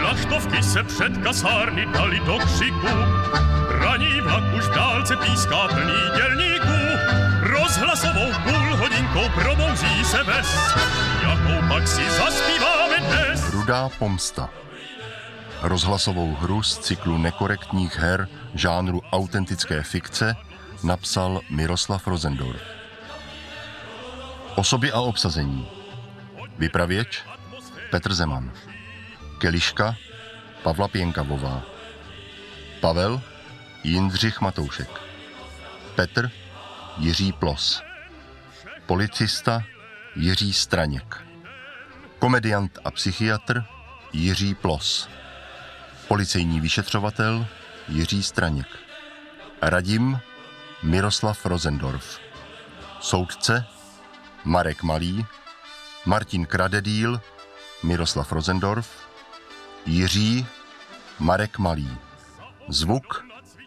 Vlaštovky se před kasárny dali do křiku, raní vlak už dálce píská plný dělníků. Rozhlasovou půl hodinkou probouzí se ves, jakou pak si zaspíváme dnes. Rudá pomsta rozhlasovou hru z cyklu nekorektních her žánru autentické fikce napsal Miroslav Rosendorf. Osoby a obsazení. Vypravěč Petr Zeman. Keliška Pavla Pěnkavová. Pavel Jindřich Matoušek. Petr Jiří Plos. Policista Jiří Straněk. Komediant a psychiatr Jiří Plos. Policejní vyšetřovatel Jiří Straněk. Radim Miroslav Rozendorf. Soudce Marek Malý, Martin Kradedýl, Miroslav Rozendorf, Jiří, Marek Malý. Zvuk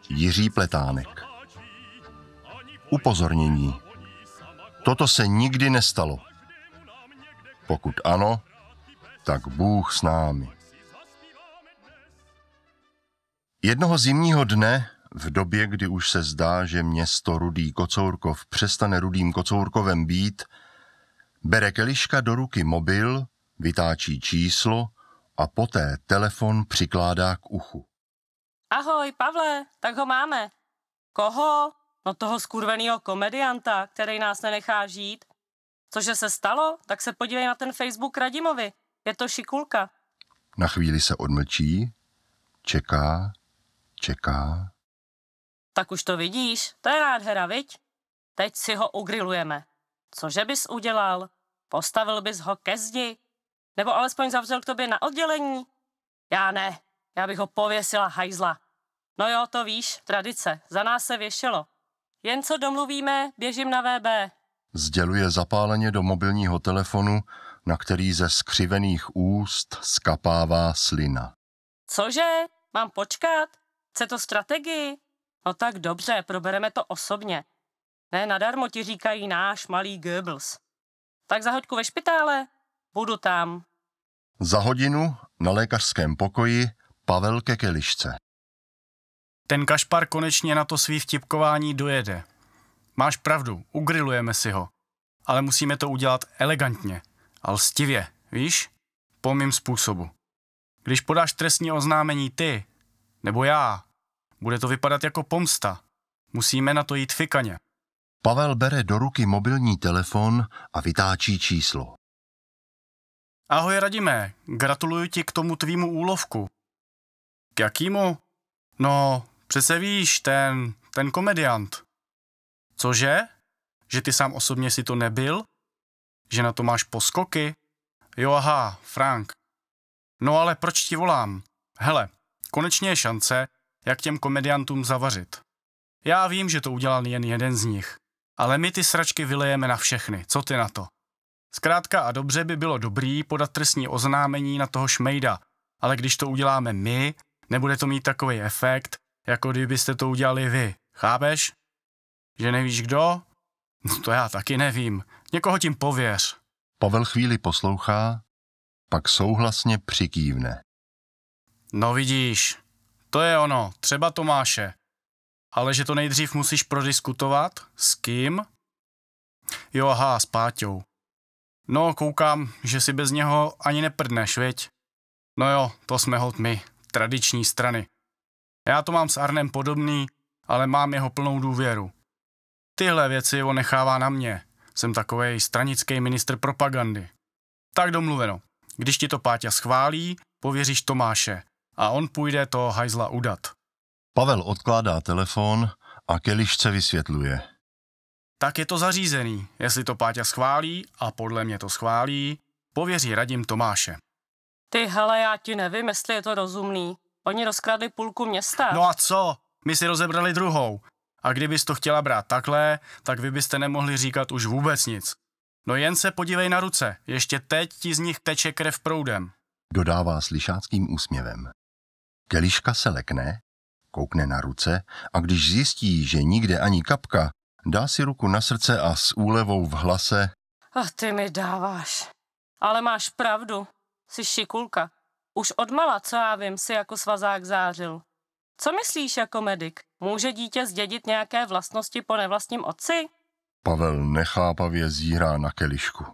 Jiří Pletánek. Upozornění. Toto se nikdy nestalo. Pokud ano, tak Bůh s námi. Jednoho zimního dne, v době, kdy už se zdá, že město Rudý Kocourkov přestane Rudým Kocourkovem být, Bere Keliška do ruky mobil, vytáčí číslo a poté telefon přikládá k uchu. Ahoj, Pavle, tak ho máme. Koho? No toho skurveného komedianta, který nás nenechá žít. Cože se stalo? Tak se podívej na ten Facebook Radimovi. Je to šikulka. Na chvíli se odmlčí, čeká, čeká. Tak už to vidíš, to je nádhera, viď? Teď si ho ugrilujeme. Cože bys udělal? Postavil bys ho ke zdi? Nebo alespoň zavřel k tobě na oddělení? Já ne, já bych ho pověsila hajzla. No jo, to víš, tradice, za nás se věšelo. Jen co domluvíme, běžím na VB. Zděluje zapáleně do mobilního telefonu, na který ze skřivených úst skapává slina. Cože? Mám počkat? Chce to strategii? No tak dobře, probereme to osobně. Ne, nadarmo ti říkají náš malý Goebbels. Tak za hoďku ve špitále, budu tam. Za hodinu na lékařském pokoji Pavel kelišce. Ten Kašpar konečně na to svý vtipkování dojede. Máš pravdu, ugrilujeme si ho. Ale musíme to udělat elegantně a lstivě, víš? Po mým způsobu. Když podáš trestní oznámení ty, nebo já, bude to vypadat jako pomsta. Musíme na to jít fikaně. Pavel bere do ruky mobilní telefon a vytáčí číslo. Ahoj Radime, gratuluji ti k tomu tvýmu úlovku. K jakýmu? No, přece víš, ten, ten komediant. Cože? Že ty sám osobně si to nebyl? Že na to máš poskoky? Jo aha, Frank. No ale proč ti volám? Hele, konečně je šance, jak těm komediantům zavařit. Já vím, že to udělal jen jeden z nich ale my ty sračky vylejeme na všechny, co ty na to? Zkrátka a dobře by bylo dobrý podat trestní oznámení na toho šmejda, ale když to uděláme my, nebude to mít takový efekt, jako kdybyste to udělali vy. Chápeš? Že nevíš kdo? No to já taky nevím. Někoho tím pověř. Pavel chvíli poslouchá, pak souhlasně přikývne. No vidíš, to je ono, třeba Tomáše ale že to nejdřív musíš prodiskutovat. S kým? Jo, aha, s Páťou. No, koukám, že si bez něho ani neprdneš, viď? No jo, to jsme hod my, tradiční strany. Já to mám s Arnem podobný, ale mám jeho plnou důvěru. Tyhle věci on nechává na mě. Jsem takovej stranický ministr propagandy. Tak domluveno. Když ti to Páťa schválí, pověříš Tomáše a on půjde to hajzla udat. Pavel odkládá telefon a Kelišce vysvětluje. Tak je to zařízený. Jestli to Páťa schválí, a podle mě to schválí, pověří radím Tomáše. Ty hele, já ti nevím, jestli je to rozumný. Oni rozkradli půlku města. No a co? My si rozebrali druhou. A kdybys to chtěla brát takhle, tak vy byste nemohli říkat už vůbec nic. No jen se podívej na ruce, ještě teď ti z nich teče krev proudem. Dodává slyšáckým úsměvem. Keliška se lekne koukne na ruce a když zjistí, že nikde ani kapka, dá si ruku na srdce a s úlevou v hlase A ty mi dáváš. Ale máš pravdu. Jsi šikulka. Už odmala, co já vím, si jako svazák zářil. Co myslíš jako medic? Může dítě zdědit nějaké vlastnosti po nevlastním otci? Pavel nechápavě zírá na kelišku.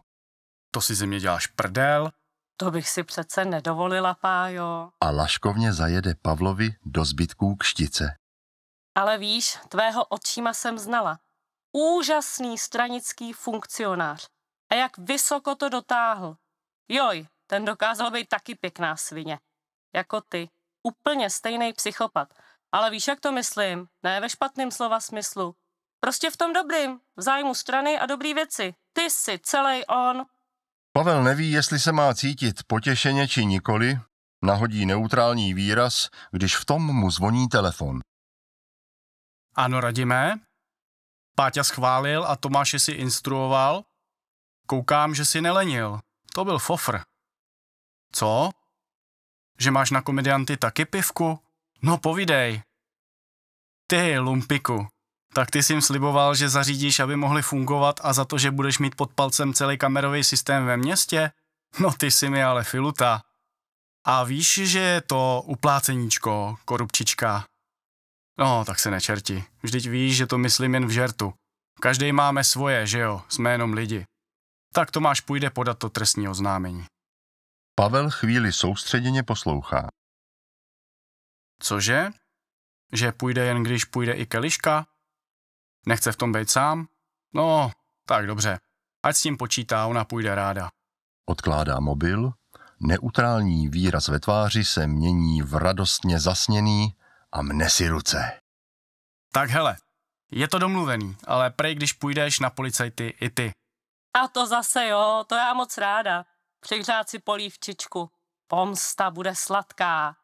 To si ze mě děláš prdel, to bych si přece nedovolila, pájo. A laškovně zajede Pavlovi do zbytků štice. Ale víš, tvého očíma jsem znala. Úžasný stranický funkcionář. A jak vysoko to dotáhl. Joj, ten dokázal být taky pěkná svině. Jako ty. Úplně stejný psychopat. Ale víš, jak to myslím? Ne ve špatném slova smyslu. Prostě v tom dobrým. V zájmu strany a dobrý věci. Ty jsi celý on. Pavel neví, jestli se má cítit potěšeně či nikoli, nahodí neutrální výraz, když v tom mu zvoní telefon. Ano, radíme. Páťa schválil a Tomáše si instruoval. Koukám, že si nelenil. To byl fofr. Co? Že máš na komedianty taky pivku? No povidej. Ty, lumpiku tak ty jsi jim sliboval, že zařídíš, aby mohli fungovat a za to, že budeš mít pod palcem celý kamerový systém ve městě? No ty jsi mi ale filuta. A víš, že je to upláceníčko, korupčička. No, tak se nečerti. Vždyť víš, že to myslím jen v žertu. Každý máme svoje, že jo? Jsme jenom lidi. Tak Tomáš půjde podat to trestní oznámení. Pavel chvíli soustředěně poslouchá. Cože? Že půjde jen, když půjde i Keliška? Nechce v tom být sám? No, tak dobře. Ať s tím počítá, ona půjde ráda. Odkládá mobil, neutrální výraz ve tváři se mění v radostně zasněný a mne si ruce. Tak hele, je to domluvený, ale prej, když půjdeš na policajty i ty. A to zase jo, to já moc ráda. Přihřát si polívčičku. Pomsta bude sladká.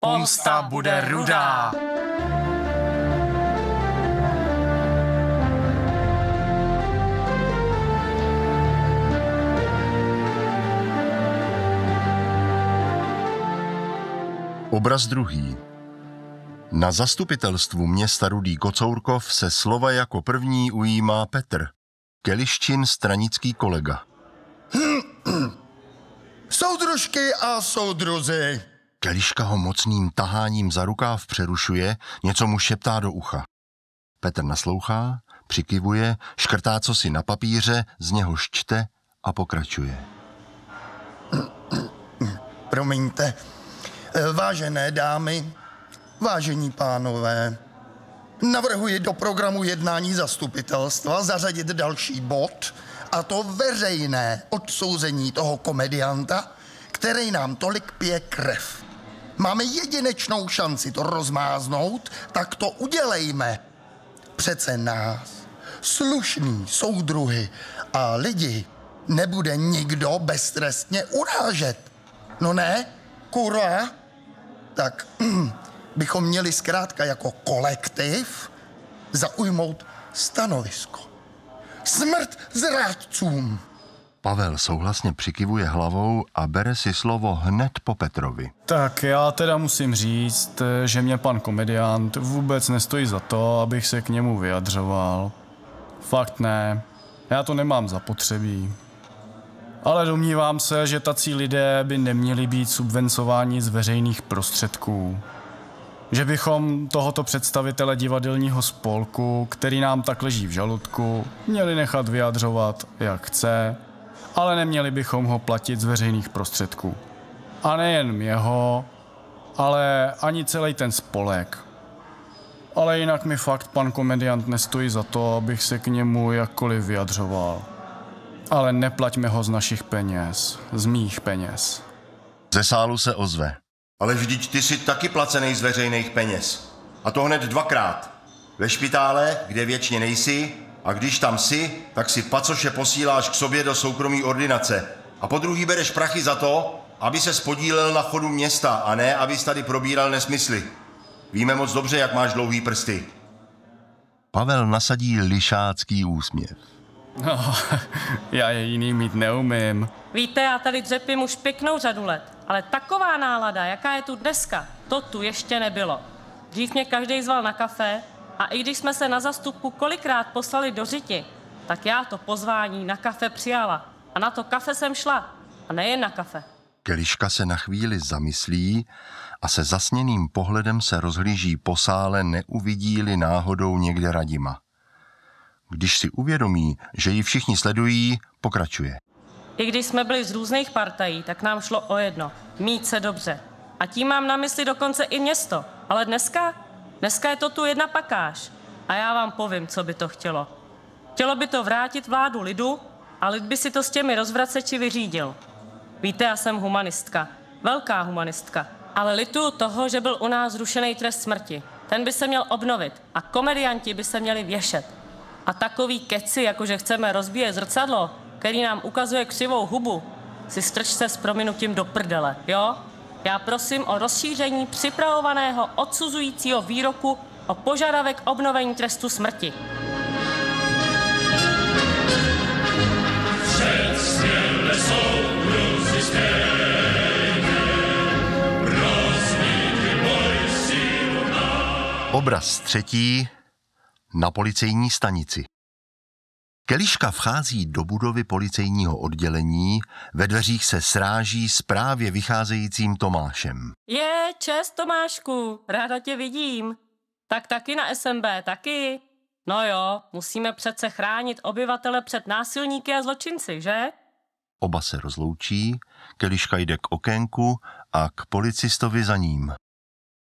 Pomsta, Pomsta bude rudá. rudá. Obraz druhý. Na zastupitelstvu města Rudý Kocourkov se slova jako první ujímá Petr, Keliščin stranický kolega. Soudružky a soudruzi! Keliška ho mocným taháním za rukáv přerušuje, něco mu šeptá do ucha. Petr naslouchá, přikivuje, škrtá co si na papíře, z něho ščte a pokračuje. Promiňte, Vážené dámy, vážení pánové, navrhuji do programu jednání zastupitelstva zařadit další bod, a to veřejné odsouzení toho komedianta, který nám tolik pije krev. Máme jedinečnou šanci to rozmáznout, tak to udělejme. Přece nás, slušný soudruhy a lidi, nebude nikdo beztrestně urážet. No ne, kurva? tak bychom měli zkrátka jako kolektiv zaujmout stanovisko. Smrt zrádcům! Pavel souhlasně přikivuje hlavou a bere si slovo hned po Petrovi. Tak já teda musím říct, že mě pan komediant vůbec nestojí za to, abych se k němu vyjadřoval. Fakt ne. Já to nemám zapotřebí ale domnívám se, že tací lidé by neměli být subvencováni z veřejných prostředků. Že bychom tohoto představitele divadelního spolku, který nám tak leží v žaludku, měli nechat vyjadřovat, jak chce, ale neměli bychom ho platit z veřejných prostředků. A nejen jeho, ale ani celý ten spolek. Ale jinak mi fakt pan komediant nestojí za to, abych se k němu jakkoliv vyjadřoval. Ale neplaťme ho z našich peněz, z mých peněz. Ze sálu se ozve. Ale vždyť ty jsi taky placený z veřejných peněz. A to hned dvakrát. Ve špitále, kde věčně nejsi, a když tam si, tak si pacoše posíláš k sobě do soukromí ordinace. A po druhý bereš prachy za to, aby se spodílel na chodu města a ne, aby tady probíral nesmysly. Víme moc dobře, jak máš dlouhý prsty. Pavel nasadí lišácký úsměv. No, já je jiný mít neumím. Víte, já tady dřepím už pěknou řadu let, ale taková nálada, jaká je tu dneska, to tu ještě nebylo. Dřív mě každý zval na kafe a i když jsme se na zastupku kolikrát poslali do řiti, tak já to pozvání na kafe přijala. A na to kafe jsem šla. A nejen na kafe. Keliška se na chvíli zamyslí a se zasněným pohledem se rozhlíží po sále, neuvidí-li náhodou někde Radima. Když si uvědomí, že ji všichni sledují, pokračuje. I když jsme byli z různých partají, tak nám šlo o jedno. Mít se dobře. A tím mám na mysli dokonce i město. Ale dneska? Dneska je to tu jedna pakáž. A já vám povím, co by to chtělo. Chtělo by to vrátit vládu lidu a lid by si to s těmi rozvraceči vyřídil. Víte, já jsem humanistka. Velká humanistka. Ale litu toho, že byl u nás zrušený trest smrti. Ten by se měl obnovit a komedianti by se měli věšet. A takový keci, jako že chceme rozbíjet zrcadlo, který nám ukazuje křivou hubu, si strčte s prominutím do prdele, jo? Já prosím o rozšíření připravovaného odsuzujícího výroku o požadavek obnovení trestu smrti. Obraz třetí na policejní stanici. Keliška vchází do budovy policejního oddělení, ve dveřích se sráží s právě vycházejícím Tomášem. Je, čest Tomášku, ráda tě vidím. Tak taky na SMB, taky. No jo, musíme přece chránit obyvatele před násilníky a zločinci, že? Oba se rozloučí, Keliška jde k okénku a k policistovi za ním.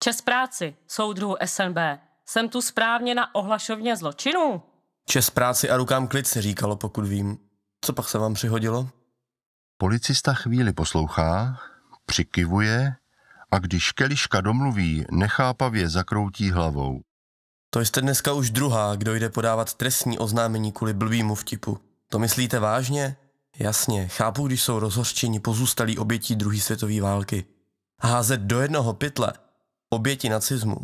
Čest práci, soudruhu SNB. Jsem tu správně na ohlašovně zločinu? Čes práci a rukám klid se říkalo, pokud vím. Co pak se vám přihodilo? Policista chvíli poslouchá, přikivuje a když Keliška domluví, nechápavě zakroutí hlavou. To jste dneska už druhá, kdo jde podávat trestní oznámení kvůli blbýmu vtipu. To myslíte vážně? Jasně, chápu, když jsou rozhořčeni pozůstalí obětí druhé světové války. Házet do jednoho pytle oběti nacismu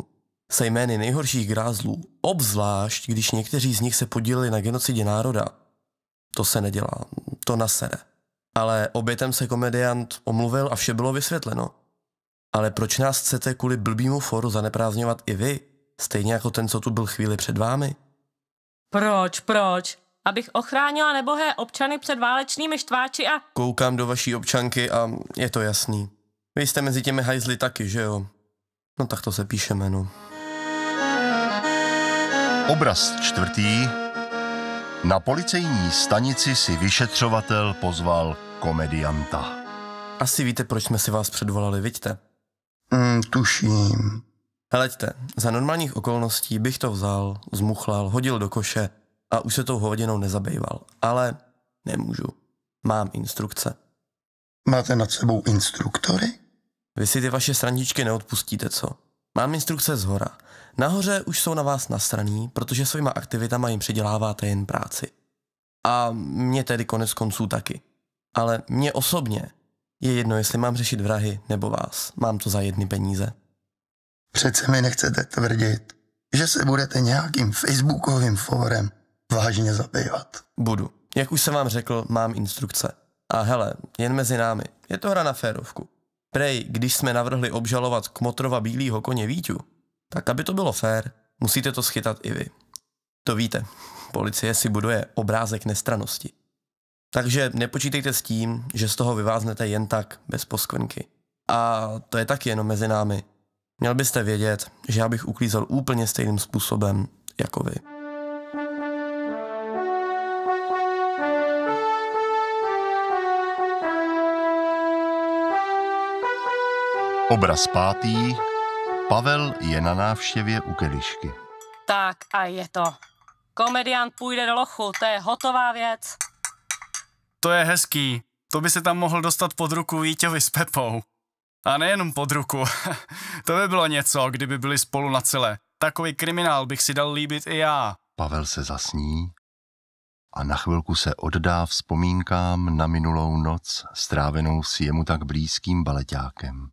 se jmény nejhorších grázlů, obzvlášť když někteří z nich se podíleli na genocidě národa. To se nedělá, to nasere. Ale obětem se komediant omluvil a vše bylo vysvětleno. Ale proč nás chcete kvůli blbýmu foru zaneprázdňovat i vy, stejně jako ten, co tu byl chvíli před vámi? Proč, proč? Abych ochránila nebohé občany před válečnými štváči a... Koukám do vaší občanky a je to jasný. Vy jste mezi těmi hajzly taky, že jo? No tak to se píše, no. Obraz čtvrtý. Na policejní stanici si vyšetřovatel pozval komedianta. Asi víte, proč jsme si vás předvolali, vidíte? Mm, tuším. Heleďte, za normálních okolností bych to vzal, zmuchlal, hodil do koše a už se tou hodinou nezabýval. Ale nemůžu. Mám instrukce. Máte nad sebou instruktory? Vy si ty vaše srandičky neodpustíte, co? Mám instrukce z hora. Nahoře už jsou na vás nasraný, protože svýma aktivitama jim předěláváte jen práci. A mě tedy konec konců taky. Ale mě osobně je jedno, jestli mám řešit vrahy nebo vás. Mám to za jedny peníze. Přece mi nechcete tvrdit, že se budete nějakým facebookovým fórem vážně zabývat. Budu. Jak už jsem vám řekl, mám instrukce. A hele, jen mezi námi, je to hra na férovku. Prej, když jsme navrhli obžalovat Kmotrova bílýho koně Víťu, tak aby to bylo fér, musíte to schytat i vy. To víte, policie si buduje obrázek nestranosti. Takže nepočítejte s tím, že z toho vyváznete jen tak, bez poskvrnky. A to je taky jenom mezi námi. Měl byste vědět, že já bych uklízel úplně stejným způsobem jako vy. Obraz pátý, Pavel je na návštěvě u Kelišky. Tak a je to. Komediant půjde do lochu, to je hotová věc. To je hezký. To by se tam mohl dostat pod ruku Vítěvi s Pepou. A nejenom pod ruku. to by bylo něco, kdyby byli spolu na celé. Takový kriminál bych si dal líbit i já. Pavel se zasní a na chvilku se oddá vzpomínkám na minulou noc, strávenou s jemu tak blízkým baleťákem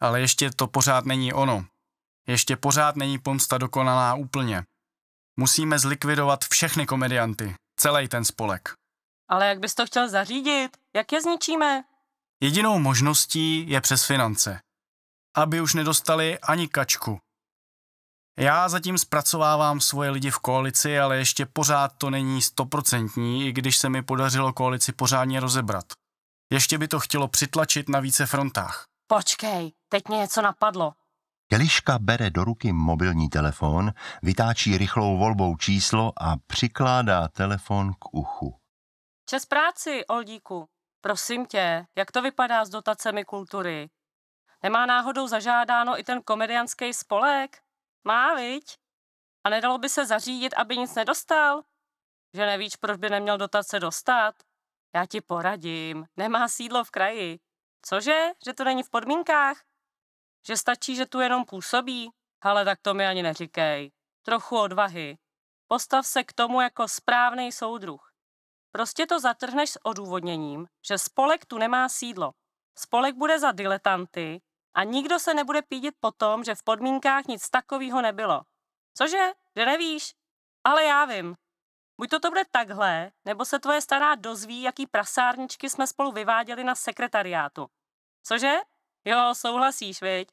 ale ještě to pořád není ono. Ještě pořád není pomsta dokonalá úplně. Musíme zlikvidovat všechny komedianty, celý ten spolek. Ale jak bys to chtěl zařídit? Jak je zničíme? Jedinou možností je přes finance. Aby už nedostali ani kačku. Já zatím zpracovávám svoje lidi v koalici, ale ještě pořád to není stoprocentní, i když se mi podařilo koalici pořádně rozebrat. Ještě by to chtělo přitlačit na více frontách. Počkej, teď mě něco napadlo. Eliška bere do ruky mobilní telefon, vytáčí rychlou volbou číslo a přikládá telefon k uchu. Čas práci, Oldíku. Prosím tě, jak to vypadá s dotacemi kultury? Nemá náhodou zažádáno i ten komedianský spolek? Má, viď? A nedalo by se zařídit, aby nic nedostal? Že nevíš, proč by neměl dotace dostat? Já ti poradím, nemá sídlo v kraji. Cože? Že to není v podmínkách? Že stačí, že tu jenom působí? Ale tak to mi ani neříkej. Trochu odvahy. Postav se k tomu jako správný soudruh. Prostě to zatrhneš s odůvodněním, že spolek tu nemá sídlo. Spolek bude za diletanty a nikdo se nebude pídit po tom, že v podmínkách nic takového nebylo. Cože? Že nevíš? Ale já vím, Buď to, to bude takhle, nebo se tvoje stará dozví, jaký prasárničky jsme spolu vyváděli na sekretariátu. Cože? Jo, souhlasíš, viď?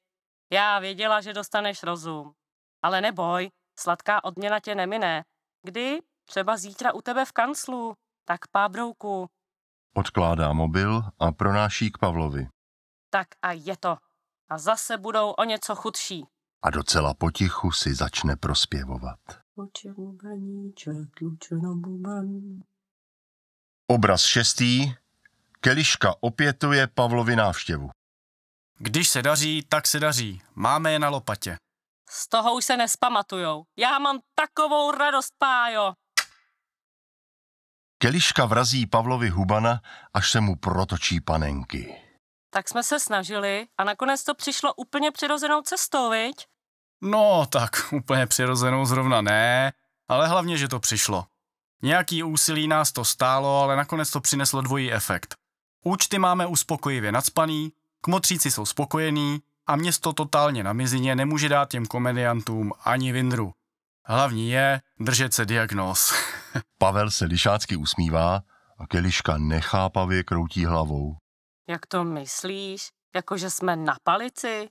Já věděla, že dostaneš rozum. Ale neboj, sladká odměna tě nemine. Kdy? Třeba zítra u tebe v kanclu. Tak pábrouku. Odkládá mobil a pronáší k Pavlovi. Tak a je to. A zase budou o něco chudší. A docela potichu si začne prospěvovat. Obraz šestý. Keliška opětuje Pavlovi návštěvu. Když se daří, tak se daří. Máme je na lopatě. Z toho už se nespamatujou. Já mám takovou radost, pájo. Keliška vrazí Pavlovi Hubana, až se mu protočí panenky. Tak jsme se snažili a nakonec to přišlo úplně přirozenou cestou, viď? No, tak úplně přirozenou zrovna ne, ale hlavně, že to přišlo. Nějaký úsilí nás to stálo, ale nakonec to přineslo dvojí efekt. Účty máme uspokojivě nadspaný, kmotříci jsou spokojení a město totálně na mizině nemůže dát těm komediantům ani vindru. Hlavní je držet se diagnóz. Pavel se lišácky usmívá a Keliška nechápavě kroutí hlavou. Jak to myslíš? Jakože jsme na palici?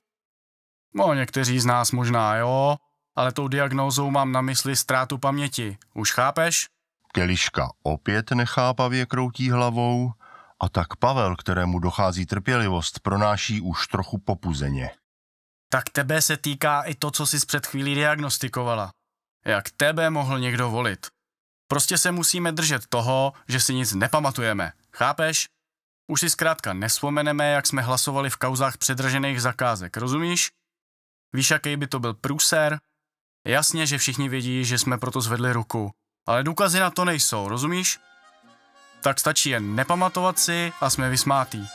No, někteří z nás možná jo, ale tou diagnózou mám na mysli ztrátu paměti. Už chápeš? Keliška opět nechápavě kroutí hlavou a tak Pavel, kterému dochází trpělivost, pronáší už trochu popuzeně. Tak tebe se týká i to, co jsi před chvílí diagnostikovala. Jak tebe mohl někdo volit? Prostě se musíme držet toho, že si nic nepamatujeme. Chápeš? Už si zkrátka nespomeneme, jak jsme hlasovali v kauzách předražených zakázek, rozumíš? Víš, jaký by to byl průser? Jasně, že všichni vědí, že jsme proto zvedli ruku, ale důkazy na to nejsou, rozumíš? Tak stačí jen nepamatovat si a jsme vysmátí.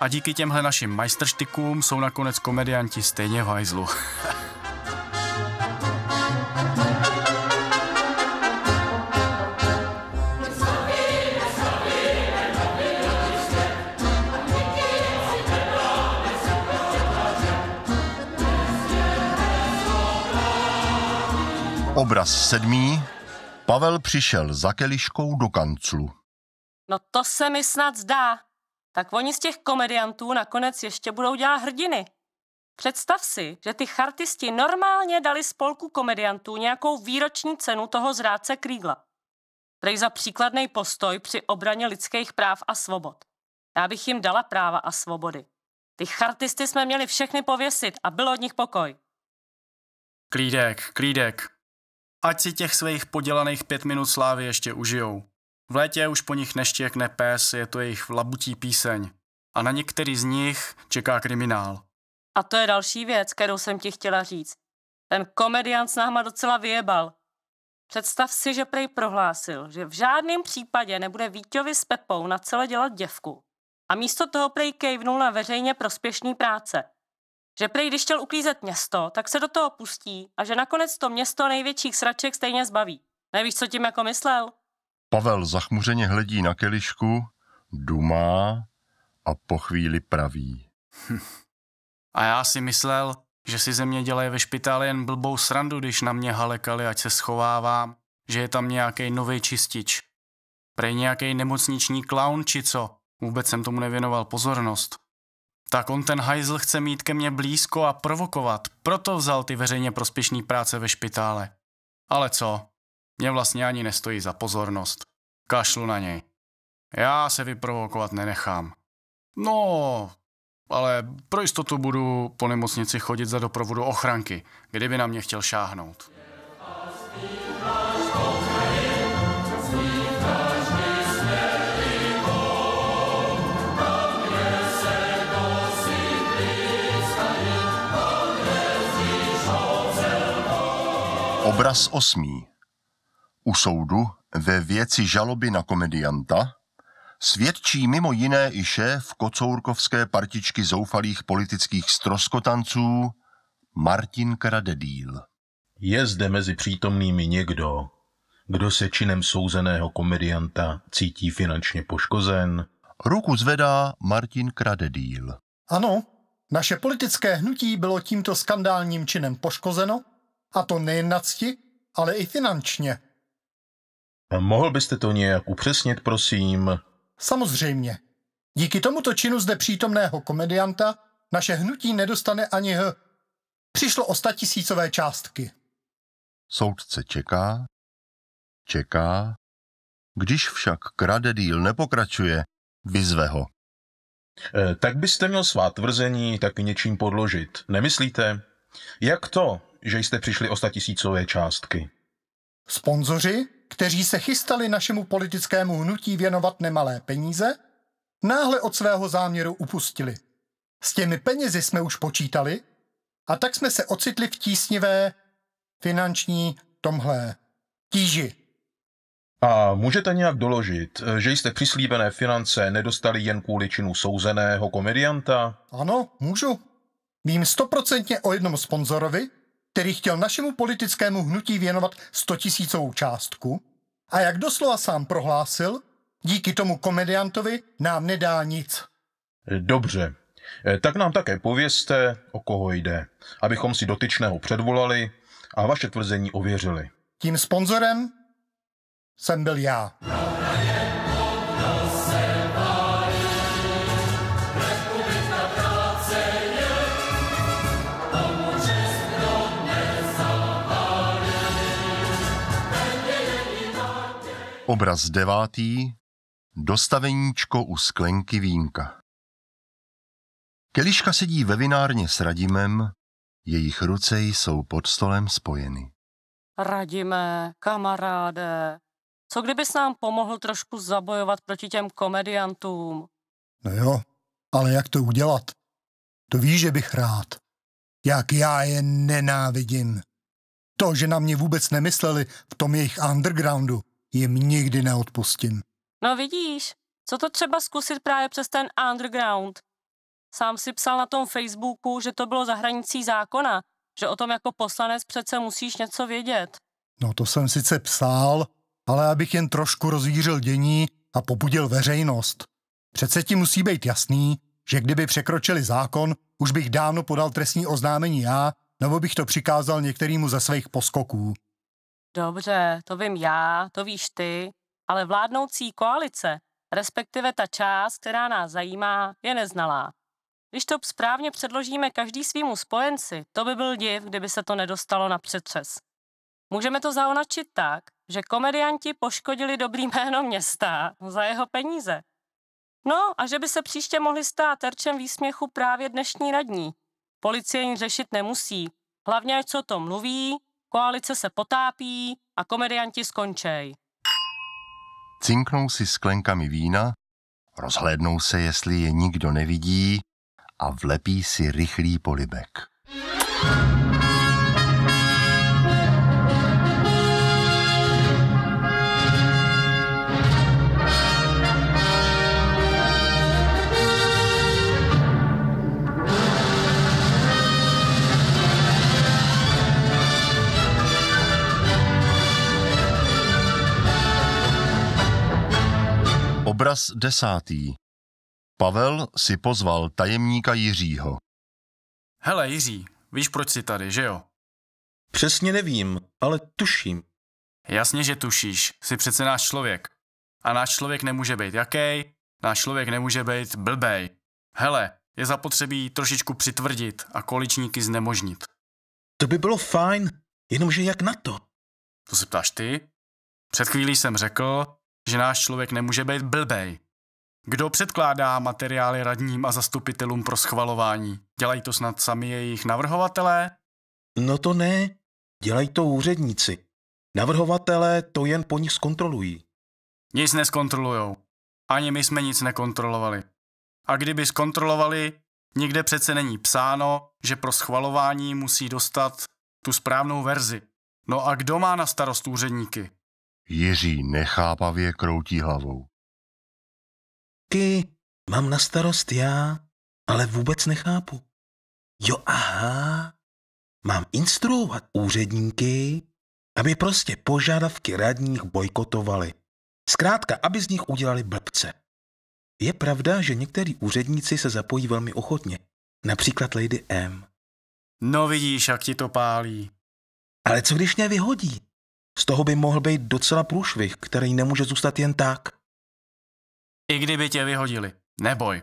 A díky těmhle našim majstrštykům jsou nakonec komedianti stejně v hajzlu. Obraz sedmý. Pavel přišel za keliškou do kanclu. No to se mi snad zdá. Tak oni z těch komediantů nakonec ještě budou dělat hrdiny. Představ si, že ty chartisti normálně dali spolku komediantů nějakou výroční cenu toho zrádce Krígla. Prej za příkladný postoj při obraně lidských práv a svobod. Já bych jim dala práva a svobody. Ty chartisty jsme měli všechny pověsit a byl od nich pokoj. Klídek, klídek, Ať si těch svých podělaných pět minut slávy ještě užijou. V létě už po nich neštěkne pes, je to jejich labutí píseň. A na některý z nich čeká kriminál. A to je další věc, kterou jsem ti chtěla říct. Ten komediant s náma docela vyjebal. Představ si, že Prej prohlásil, že v žádném případě nebude Vítěvi s Pepou na celé dělat děvku. A místo toho Prej kejvnul na veřejně prospěšný práce – že prej, když chtěl uklízet město, tak se do toho pustí a že nakonec to město největších sraček stejně zbaví. Nevíš, co tím jako myslel? Pavel zachmuřeně hledí na kelišku, dumá a po chvíli praví. A já si myslel, že si ze mě dělají ve špitále jen blbou srandu, když na mě halekali, ať se schovávám, že je tam nějaký nový čistič. Prej nějaký nemocniční klaun či co? Vůbec jsem tomu nevěnoval pozornost tak on ten hajzl chce mít ke mně blízko a provokovat, proto vzal ty veřejně prospěšný práce ve špitále. Ale co? Mě vlastně ani nestojí za pozornost. Kašlu na něj. Já se vyprovokovat nenechám. No, ale pro jistotu budu po nemocnici chodit za doprovodu ochranky, kdyby na mě chtěl šáhnout. Yeah, Odkaz osmý. U soudu ve věci žaloby na komedianta svědčí mimo jiné i šéf kocourkovské partičky zoufalých politických stroskotanců Martin Kradedýl. Je zde mezi přítomnými někdo, kdo se činem souzeného komedianta cítí finančně poškozen? Ruku zvedá Martin Kradedýl. Ano, naše politické hnutí bylo tímto skandálním činem poškozeno a to nejen na cti, ale i finančně. Mohl byste to nějak upřesnit, prosím? Samozřejmě. Díky tomuto činu zde přítomného komedianta naše hnutí nedostane ani h... Přišlo o statisícové částky. Soudce čeká, čeká. Když však krade díl nepokračuje, vyzve ho. E, tak byste měl svá tvrzení taky něčím podložit, nemyslíte? Jak to, že jste přišli o statisícové částky. Sponzoři, kteří se chystali našemu politickému hnutí věnovat nemalé peníze, náhle od svého záměru upustili. S těmi penězi jsme už počítali a tak jsme se ocitli v tísnivé finanční tomhle tíži. A můžete nějak doložit, že jste přislíbené finance nedostali jen kvůli činu souzeného komedianta? Ano, můžu. Vím stoprocentně o jednom sponzorovi, který chtěl našemu politickému hnutí věnovat 100 tisícovou částku a jak doslova sám prohlásil, díky tomu komediantovi nám nedá nic. Dobře, eh, tak nám také povězte, o koho jde, abychom si dotyčného předvolali a vaše tvrzení ověřili. Tím sponzorem jsem byl já. Obraz devátý. Dostaveníčko u sklenky vínka. Keliška sedí ve vinárně s Radimem, jejich ruce jsou pod stolem spojeny. Radime, kamaráde, co kdybys nám pomohl trošku zabojovat proti těm komediantům? No jo, ale jak to udělat? To víš, že bych rád. Jak já je nenávidím. To, že na mě vůbec nemysleli v tom jejich undergroundu, jim nikdy neodpustím. No vidíš, co to třeba zkusit právě přes ten underground. Sám si psal na tom Facebooku, že to bylo za hranicí zákona, že o tom jako poslanec přece musíš něco vědět. No to jsem sice psal, ale abych jen trošku rozvířil dění a pobudil veřejnost. Přece ti musí být jasný, že kdyby překročili zákon, už bych dávno podal trestní oznámení já, nebo bych to přikázal některému ze svých poskoků. Dobře, to vím já, to víš ty, ale vládnoucí koalice, respektive ta část, která nás zajímá, je neznalá. Když to správně předložíme každý svýmu spojenci, to by byl div, kdyby se to nedostalo na přetřes. Můžeme to zaonačit tak, že komedianti poškodili dobrý jméno města za jeho peníze. No a že by se příště mohli stát terčem výsměchu právě dnešní radní. Policie jim řešit nemusí. Hlavně, co to mluví, Koalice se potápí a komedianti skončej. Cinknou si sklenkami vína, rozhlédnou se, jestli je nikdo nevidí a vlepí si rychlý polibek. thank you Obraz desátý. Pavel si pozval tajemníka Jiřího. Hele, Jiří, víš, proč jsi tady, že jo? Přesně nevím, ale tuším. Jasně, že tušíš. Jsi přece náš člověk. A náš člověk nemůže být jaký, náš člověk nemůže být blbej. Hele, je zapotřebí trošičku přitvrdit a količníky znemožnit. To by bylo fajn, jenomže jak na to? To se ptáš ty? Před chvílí jsem řekl, že náš člověk nemůže být blbej. Kdo předkládá materiály radním a zastupitelům pro schvalování? Dělají to snad sami jejich navrhovatelé? No to ne, dělají to úředníci. Navrhovatelé to jen po nich zkontrolují. Nic neskontrolujou. Ani my jsme nic nekontrolovali. A kdyby zkontrolovali, nikde přece není psáno, že pro schvalování musí dostat tu správnou verzi. No a kdo má na starost úředníky? Jiří nechápavě kroutí hlavou. Ty mám na starost já, ale vůbec nechápu. Jo, aha, mám instruovat úředníky, aby prostě požádavky radních bojkotovali. Zkrátka, aby z nich udělali blbce. Je pravda, že některý úředníci se zapojí velmi ochotně, například Lady M. No vidíš, jak ti to pálí. Ale co když mě vyhodí? Z toho by mohl být docela průšvih, který nemůže zůstat jen tak. I kdyby tě vyhodili, neboj.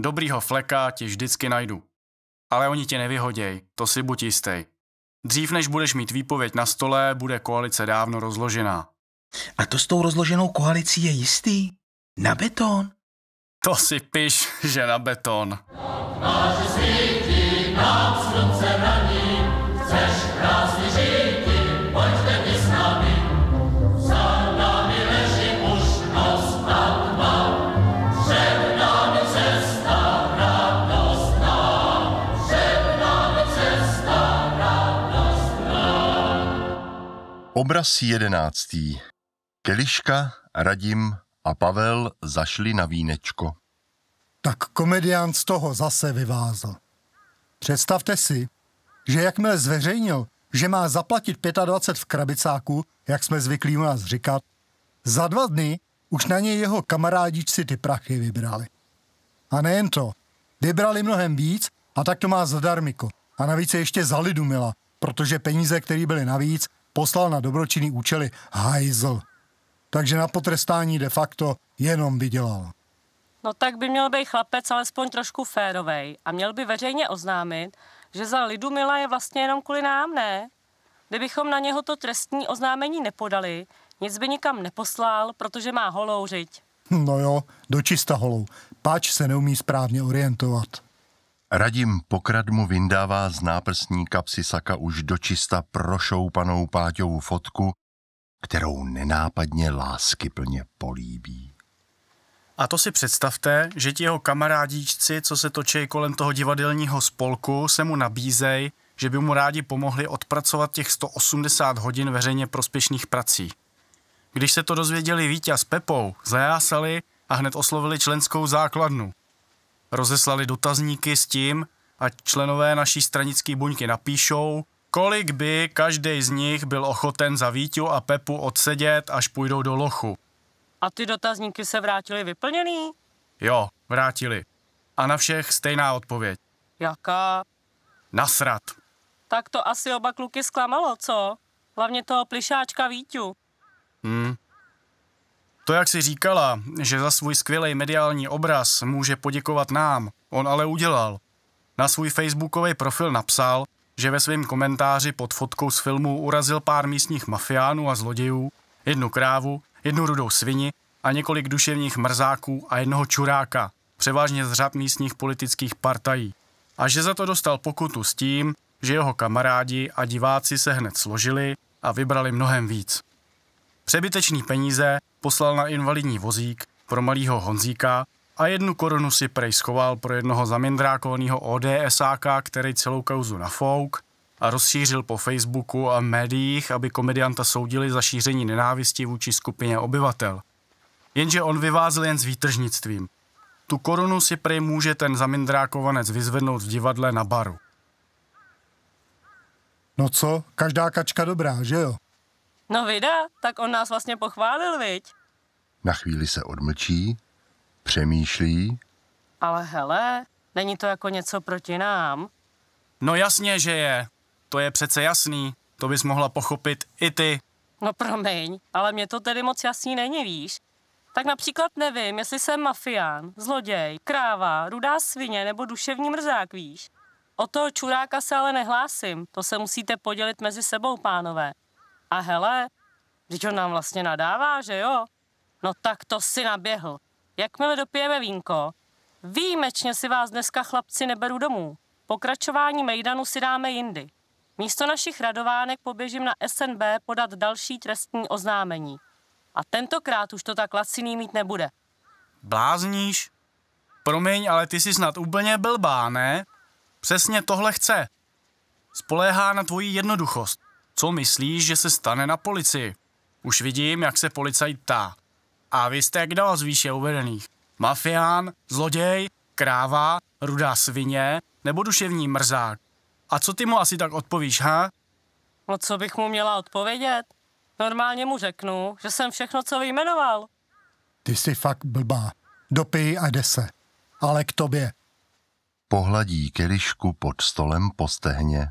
Dobrýho fleka ti vždycky najdu. Ale oni tě nevyhoděj, to si buď jistý. Dřív než budeš mít výpověď na stole, bude koalice dávno rozložená. A to s tou rozloženou koalicí je jistý? Na beton? To si piš, že na beton. Máš svítí, nám slunce raní, chceš krásný Obraz jedenáctý. Keliška, Radim a Pavel zašli na vínečko. Tak komedián z toho zase vyvázl. Představte si, že jakmile zveřejnil, že má zaplatit 25 v krabicáku, jak jsme zvyklí u nás říkat, za dva dny už na něj jeho kamarádičci ty prachy vybrali. A nejen to, vybrali mnohem víc a tak to má zadarmiko. A navíc je ještě za lidu mila, protože peníze, které byly navíc, poslal na dobročinný účely hajzl. Takže na potrestání de facto jenom vydělal. No tak by měl být chlapec alespoň trošku férovej a měl by veřejně oznámit, že za lidu mila je vlastně jenom kvůli nám, ne? Kdybychom na něho to trestní oznámení nepodali, nic by nikam neposlal, protože má holou řiť. No jo, dočista holou. Páč se neumí správně orientovat. Radim pokrad mu vyndává z náprsní kapsy saka už dočista prošoupanou páťovou fotku, kterou nenápadně lásky plně políbí. A to si představte, že ti jeho kamarádíčci, co se točí kolem toho divadelního spolku, se mu nabízejí, že by mu rádi pomohli odpracovat těch 180 hodin veřejně prospěšných prací. Když se to dozvěděli Vítěz s Pepou, zajásali a hned oslovili členskou základnu. Rozeslali dotazníky s tím, ať členové naší stranické buňky napíšou, kolik by každý z nich byl ochoten za Vítu a Pepu odsedět, až půjdou do lochu. A ty dotazníky se vrátily vyplněný? Jo, vrátili. A na všech stejná odpověď. Jaká? Nasrat. Tak to asi oba kluky zklamalo, co? Hlavně toho plišáčka Vítu? Hmm, to, jak si říkala, že za svůj skvělý mediální obraz může poděkovat nám, on ale udělal. Na svůj facebookový profil napsal, že ve svém komentáři pod fotkou z filmu urazil pár místních mafiánů a zlodějů, jednu krávu, jednu rudou svini a několik duševních mrzáků a jednoho čuráka, převážně z řad místních politických partají. A že za to dostal pokutu s tím, že jeho kamarádi a diváci se hned složili a vybrali mnohem víc. Přebyteční peníze poslal na invalidní vozík pro malýho Honzíka a jednu korunu si prej schoval pro jednoho zamindrákovaného ODSáka, který celou kauzu nafouk a rozšířil po Facebooku a médiích, aby komedianta soudili za šíření nenávisti vůči skupině obyvatel. Jenže on vyvázl jen s výtržnictvím. Tu korunu si prej může ten zamindrákovanec vyzvednout v divadle na baru. No co, každá kačka dobrá, že jo? No vida, tak on nás vlastně pochválil, viď? Na chvíli se odmlčí, přemýšlí. Ale hele, není to jako něco proti nám? No jasně, že je. To je přece jasný. To bys mohla pochopit i ty. No promiň, ale mě to tedy moc jasný není, víš? Tak například nevím, jestli jsem mafián, zloděj, kráva, rudá svině nebo duševní mrzák, víš? O toho čuráka se ale nehlásím, to se musíte podělit mezi sebou, pánové. A hele, když on nám vlastně nadává, že jo? No tak to si naběhl. Jakmile dopijeme vínko, výjimečně si vás dneska chlapci neberu domů. Pokračování Mejdanu si dáme jindy. Místo našich radovánek poběžím na SNB podat další trestní oznámení. A tentokrát už to tak laciný mít nebude. Blázníš? Promiň, ale ty jsi snad úplně blbá, ne? Přesně tohle chce. Spoléhá na tvoji jednoduchost. Co myslíš, že se stane na policii? Už vidím, jak se policajt ptá. A vy jste dal z výše uvedených? Mafián, zloděj, kráva, rudá svině nebo duševní mrzák? A co ty mu asi tak odpovíš, ha? No co bych mu měla odpovědět? Normálně mu řeknu, že jsem všechno, co vyjmenoval. Ty jsi fakt blbá. Dopij a jde se. Ale k tobě. Pohladí kelišku pod stolem postehně.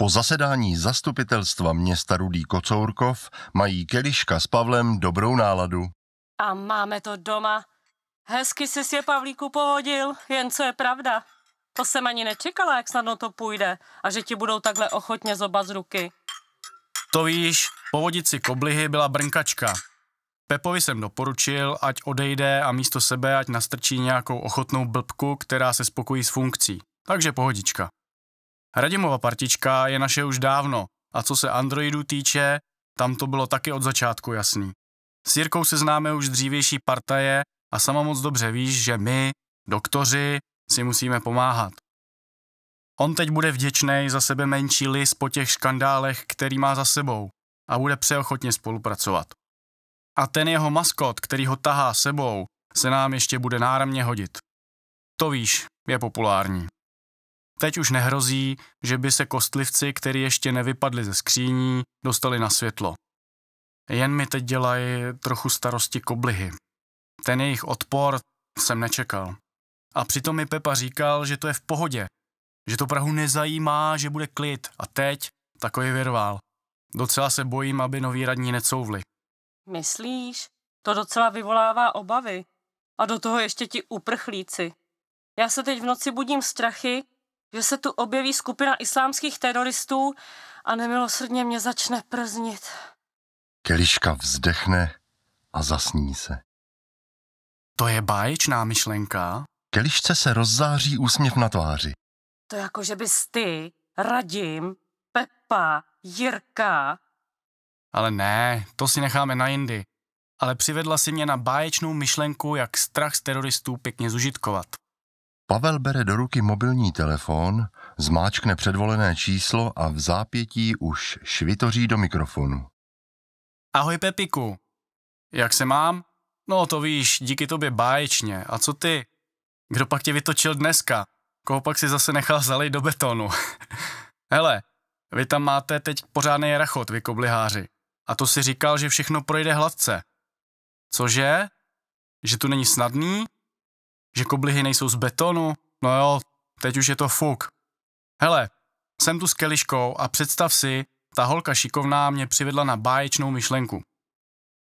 Po zasedání zastupitelstva města Rudý Kocourkov mají Keliška s Pavlem dobrou náladu. A máme to doma. Hezky jsi si je Pavlíku pohodil, jen co je pravda. To jsem ani nečekala, jak snadno to půjde a že ti budou takhle ochotně zoba z ruky. To víš, povodit si koblihy byla brnkačka. Pepovi jsem doporučil, ať odejde a místo sebe ať nastrčí nějakou ochotnou blbku, která se spokojí s funkcí. Takže pohodička. Radimova partička je naše už dávno a co se Androidu týče, tam to bylo taky od začátku jasný. S Jirkou se známe už z dřívější partaje a sama moc dobře víš, že my, doktoři, si musíme pomáhat. On teď bude vděčný za sebe menší list po těch škandálech, který má za sebou a bude přeochotně spolupracovat. A ten jeho maskot, který ho tahá sebou, se nám ještě bude náramně hodit. To víš, je populární. Teď už nehrozí, že by se kostlivci, kteří ještě nevypadli ze skříní, dostali na světlo. Jen mi teď dělají trochu starosti koblihy. Ten jejich odpor jsem nečekal. A přitom mi Pepa říkal, že to je v pohodě, že to Prahu nezajímá, že bude klid. A teď takový vyrval. Docela se bojím, aby noví radní necouvli. Myslíš? To docela vyvolává obavy. A do toho ještě ti uprchlíci. Já se teď v noci budím strachy, že se tu objeví skupina islámských teroristů a nemilosrdně mě začne prznit. Keliška vzdechne a zasní se. To je báječná myšlenka. Kelišce se rozzáří úsměv na tváři. To jako, že bys ty, Radim, Pepa, Jirka... Ale ne, to si necháme na jindy. Ale přivedla si mě na báječnou myšlenku, jak strach z teroristů pěkně zužitkovat. Pavel bere do ruky mobilní telefon, zmáčkne předvolené číslo a v zápětí už švitoří do mikrofonu. Ahoj Pepiku, jak se mám? No to víš, díky tobě báječně. A co ty? Kdo pak tě vytočil dneska? Koho pak si zase nechal zalej do betonu? Hele, vy tam máte teď pořádný rachot, vy kobliháři. A to si říkal, že všechno projde hladce. Cože? Že tu není snadný? že koblihy nejsou z betonu, no jo, teď už je to fuk. Hele, jsem tu s Keliškou a představ si, ta holka šikovná mě přivedla na báječnou myšlenku.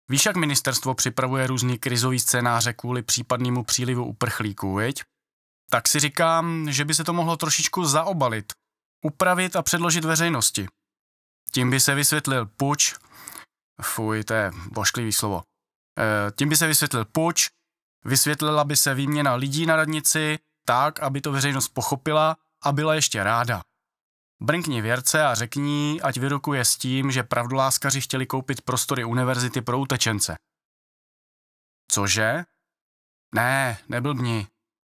Víš, jak ministerstvo připravuje různý krizový scénáře kvůli případnému přílivu uprchlíků, viď? Tak si říkám, že by se to mohlo trošičku zaobalit, upravit a předložit veřejnosti. Tím by se vysvětlil puč, fuj, to je bošklivý slovo, e, tím by se vysvětlil puč, Vysvětlila by se výměna lidí na radnici tak, aby to veřejnost pochopila a byla ještě ráda. Brnkni věrce a řekni, ať vyrokuje s tím, že pravdoláskaři chtěli koupit prostory univerzity pro utečence. Cože? Ne, neblbni.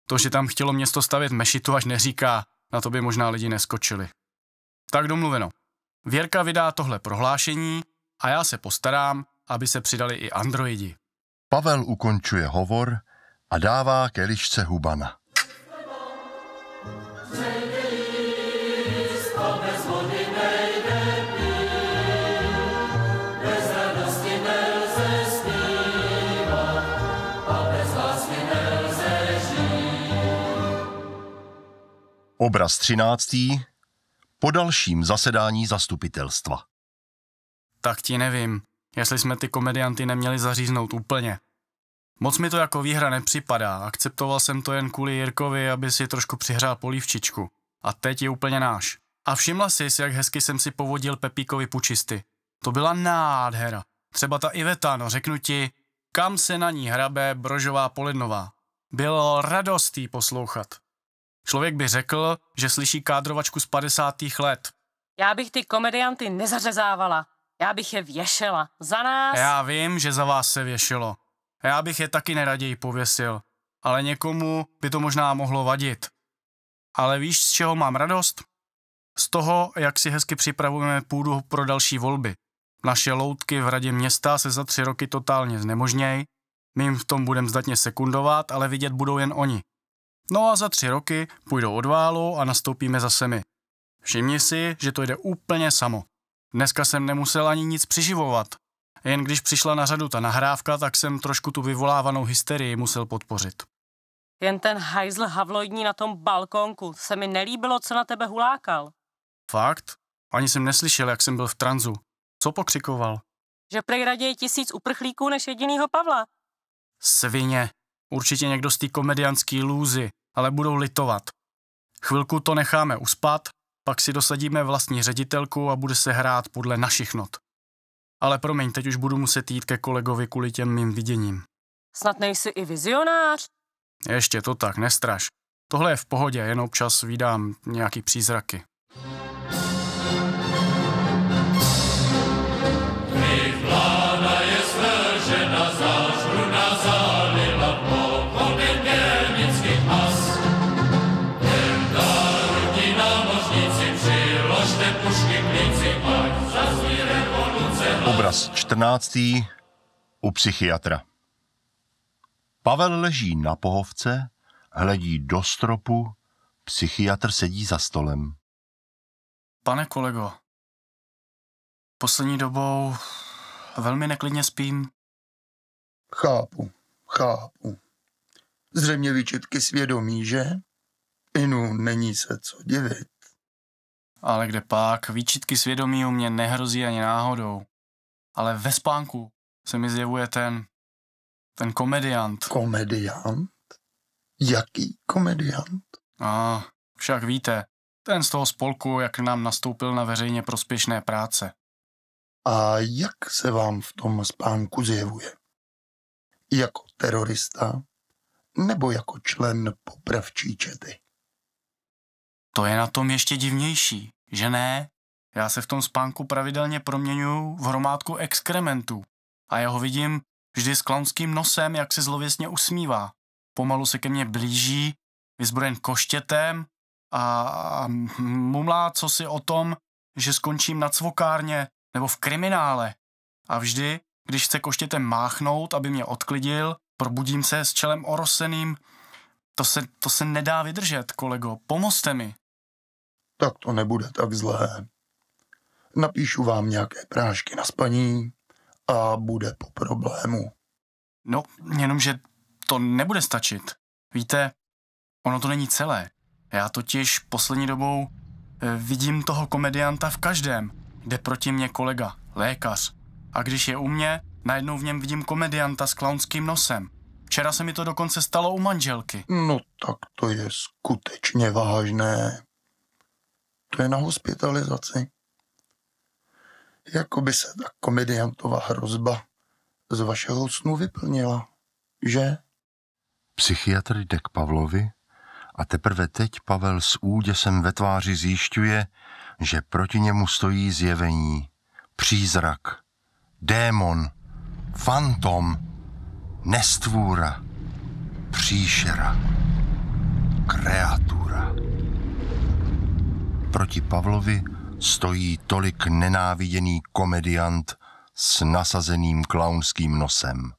To, že tam chtělo město stavět mešitu, až neříká, na to by možná lidi neskočili. Tak domluveno. Věrka vydá tohle prohlášení a já se postarám, aby se přidali i androidi. Pavel ukončuje hovor a dává ke lišce hubana. Obraz třináctý. Po dalším zasedání zastupitelstva. Tak ti nevím jestli jsme ty komedianty neměli zaříznout úplně. Moc mi to jako výhra nepřipadá, akceptoval jsem to jen kvůli Jirkovi, aby si trošku přihrál polívčičku. A teď je úplně náš. A všimla si, jak hezky jsem si povodil Pepíkovi pučisty. To byla nádhera. Třeba ta Iveta, no řeknu ti, kam se na ní hrabe Brožová Polednová. Bylo radostý poslouchat. Člověk by řekl, že slyší kádrovačku z 50. let. Já bych ty komedianty nezařezávala. Já bych je věšela. Za nás? Já vím, že za vás se věšelo. Já bych je taky neraději pověsil. Ale někomu by to možná mohlo vadit. Ale víš, z čeho mám radost? Z toho, jak si hezky připravujeme půdu pro další volby. Naše loutky v radě města se za tři roky totálně znemožnějí, my jim v tom budeme zdatně sekundovat, ale vidět budou jen oni. No a za tři roky půjdou od válu a nastoupíme zase my. Všimni si, že to jde úplně samo. Dneska jsem nemusel ani nic přiživovat. Jen když přišla na řadu ta nahrávka, tak jsem trošku tu vyvolávanou hysterii musel podpořit. Jen ten hajzl havloidní na tom balkonku. Se mi nelíbilo, co na tebe hulákal. Fakt? Ani jsem neslyšel, jak jsem byl v tranzu. Co pokřikoval? Že prej raději tisíc uprchlíků než jedinýho Pavla. Svině. Určitě někdo z té komedianský lůzy, ale budou litovat. Chvilku to necháme uspat pak si dosadíme vlastní ředitelku a bude se hrát podle našich not. Ale promiň, teď už budu muset jít ke kolegovi kvůli těm mým viděním. Snad nejsi i vizionář? Ještě to tak, nestraš. Tohle je v pohodě, jen občas vydám nějaký přízraky. Odkaz 14. u psychiatra. Pavel leží na pohovce, hledí do stropu, psychiatr sedí za stolem. Pane kolego, poslední dobou velmi neklidně spím. Chápu, chápu. Zřejmě výčitky svědomí, že? Inu, není se co divit. Ale kde pak, výčitky svědomí u mě nehrozí ani náhodou ale ve spánku se mi zjevuje ten, ten komediant. Komediant? Jaký komediant? A, však víte, ten z toho spolku, jak nám nastoupil na veřejně prospěšné práce. A jak se vám v tom spánku zjevuje? Jako terorista nebo jako člen popravčí čety? To je na tom ještě divnější, že ne? Já se v tom spánku pravidelně proměňuju v hromádku exkrementů a já ho vidím vždy s klaunským nosem, jak se zlověsně usmívá. Pomalu se ke mně blíží, vyzbrojen koštětem a mumlá co si o tom, že skončím na cvokárně nebo v kriminále. A vždy, když chce koštětem máchnout, aby mě odklidil, probudím se s čelem oroseným. To se, to se nedá vydržet, kolego, pomozte mi. Tak to nebude tak zlé napíšu vám nějaké prášky na spaní a bude po problému. No, jenomže to nebude stačit. Víte, ono to není celé. Já totiž poslední dobou eh, vidím toho komedianta v každém. Jde proti mě kolega, lékař. A když je u mě, najednou v něm vidím komedianta s klaunským nosem. Včera se mi to dokonce stalo u manželky. No tak to je skutečně vážné. To je na hospitalizaci jako by se ta komediantová hrozba z vašeho snu vyplnila, že? Psychiatr jde k Pavlovi a teprve teď Pavel s úděsem ve tváři zjišťuje, že proti němu stojí zjevení, přízrak, démon, fantom, nestvůra, příšera, kreatura. Proti Pavlovi stojí tolik nenáviděný komediant s nasazeným klaunským nosem.